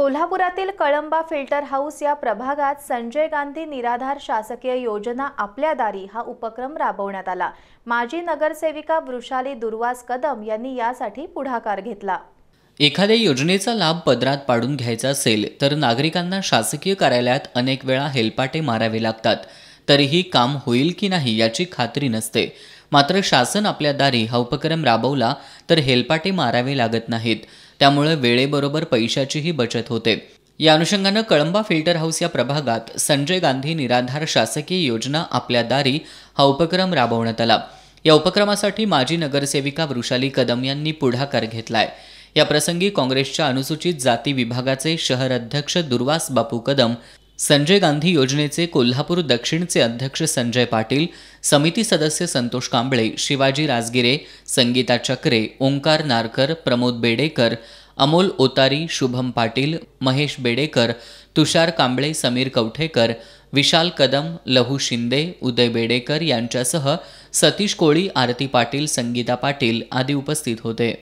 कोल्हापुरातील Kalamba filter house या प्रभागात संजय गांधी निराधार शासकीय योजना आपल्या दारी हा उपक्रम राबवण्यात आला माजी नगरसेविका वृषाली दुर्वास कदम यांनी यासाठी पुढाकार घेतला एखाद्या योजनेचा लाभ पदरात पाडून घ्यायचा असेल तर नागरिकांना शासकीय कार्यालयात अनेक वेळा हेलपाटे मारावे लागतात तरीही काम होईल की नाही याची खात्री नसते मात्र शासन आपल्या दारी हा उपक्रम राबवला तर हेलपाटे मारावे लागत नाहीत त्यामुळे वेळेबरोबर पैशाचीही बचत होते या अनुषंगानं कळंबा फिल्टर हाऊस या प्रभागात संजय गांधी निराधार शासकीय योजना आपल्या दारी हा उपक्रम राबवण्यात आला या उपक्रमासाठी माजी नगरसेविका वृषाली कदम यांनी पुढाकार घेतलाय या प्रसंगी काँग्रेसच्या अनुसूचित जाती विभागाचे शहर अध्यक्ष दुर्वास बापू कदम संजय गांधी योजनेचे कोल्हापूर दक्षिणचे अध्यक्ष संजय पाटील समिती सदस्य संतोष कांबळे शिवाजी राजगिरे संगीता चक्रे ओंकार नारकर प्रमोद बेडेकर अमोल ओतारी शुभम पाटील महेश बेडेकर तुषार कांबळे समीर कवठेकर विशाल कदम लहू शिंदे उदय बेडेकर यांच्यासह सतीश कोळी आरती पाटील संगीता पाटील आदी उपस्थित होते